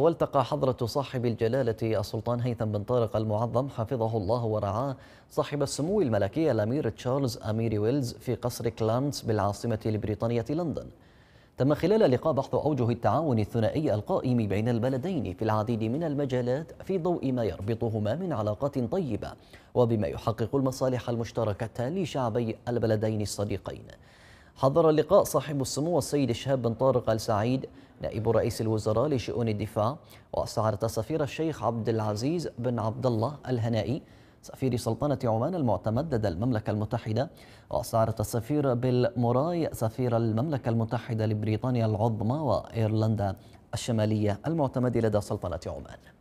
والتقى حضرة صاحب الجلالة السلطان هيثم بن طارق المعظم حفظه الله ورعاه صاحب السمو الملكي الأمير تشارلز أميري ويلز في قصر كلانس بالعاصمة البريطانية لندن تم خلال اللقاء بحث أوجه التعاون الثنائي القائم بين البلدين في العديد من المجالات في ضوء ما يربطهما من علاقات طيبة وبما يحقق المصالح المشتركة لشعبي البلدين الصديقين حضر اللقاء صاحب السمو السيد الشهاب بن طارق آل سعيد نائب رئيس الوزراء لشؤون الدفاع واستعرت السفير الشيخ عبد العزيز بن عبد الله الهنائي سفير سلطنة عمان المعتمد لدى المملكة المتحدة واستعرت السفير موراي سفير المملكة المتحدة لبريطانيا العظمى وإيرلندا الشمالية المعتمد لدى سلطنة عمان